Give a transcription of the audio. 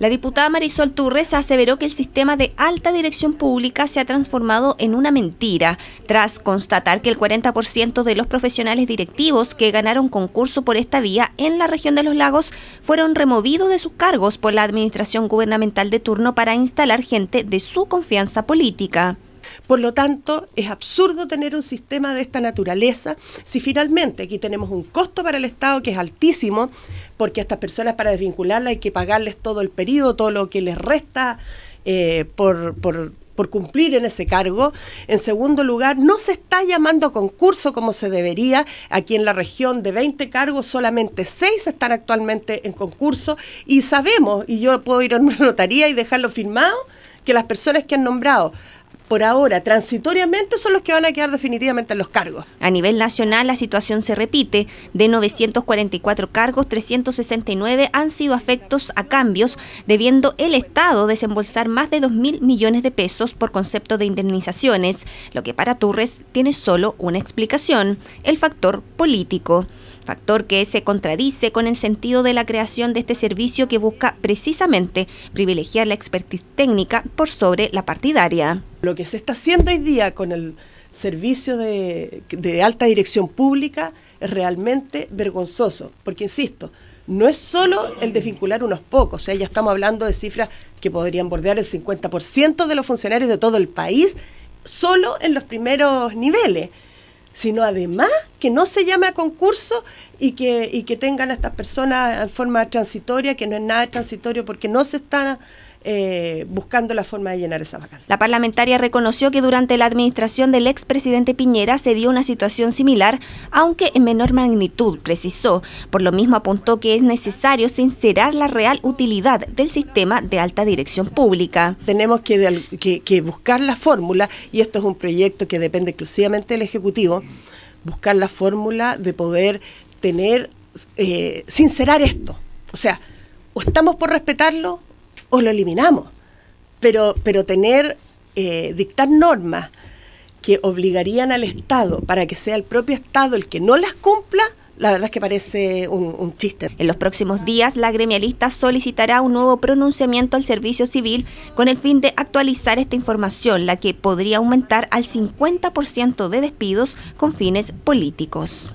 la diputada Marisol Torres aseveró que el sistema de alta dirección pública se ha transformado en una mentira, tras constatar que el 40% de los profesionales directivos que ganaron concurso por esta vía en la región de los lagos fueron removidos de sus cargos por la administración gubernamental de turno para instalar gente de su confianza política. Por lo tanto, es absurdo tener un sistema de esta naturaleza si finalmente aquí tenemos un costo para el Estado que es altísimo, porque a estas personas para desvincularlas hay que pagarles todo el periodo, todo lo que les resta eh, por, por cumplir en ese cargo. En segundo lugar, no se está llamando a concurso como se debería. Aquí en la región de 20 cargos, solamente 6 están actualmente en concurso y sabemos, y yo puedo ir a una notaría y dejarlo firmado, que las personas que han nombrado por ahora, transitoriamente, son los que van a quedar definitivamente en los cargos. A nivel nacional, la situación se repite. De 944 cargos, 369 han sido afectos a cambios, debiendo el Estado desembolsar más de 2 mil millones de pesos por concepto de indemnizaciones, lo que para Torres tiene solo una explicación, el factor político factor que se contradice con el sentido de la creación de este servicio que busca precisamente privilegiar la expertise técnica por sobre la partidaria. Lo que se está haciendo hoy día con el servicio de, alta dirección pública es realmente vergonzoso, porque insisto, no es solo el desvincular unos pocos, o sea, ya estamos hablando de cifras que podrían bordear el 50% de los funcionarios de todo el país, solo en los primeros niveles, sino además que no se llame a concurso y que, que tengan a estas personas en forma transitoria, que no es nada transitorio porque no se está eh, buscando la forma de llenar esa vacante. La parlamentaria reconoció que durante la administración del expresidente Piñera se dio una situación similar, aunque en menor magnitud, precisó. Por lo mismo apuntó que es necesario sincerar la real utilidad del sistema de alta dirección pública. Tenemos que buscar la fórmula, y esto es un proyecto que depende exclusivamente del Ejecutivo buscar la fórmula de poder tener, eh, sincerar esto. O sea, o estamos por respetarlo o lo eliminamos. Pero, pero tener, eh, dictar normas que obligarían al Estado para que sea el propio Estado el que no las cumpla, la verdad es que parece un, chiste. En los próximos días, la gremialista solicitará un nuevo pronunciamiento al servicio civil con el fin de actualizar esta información, la que podría aumentar al 50% de despidos con fines políticos.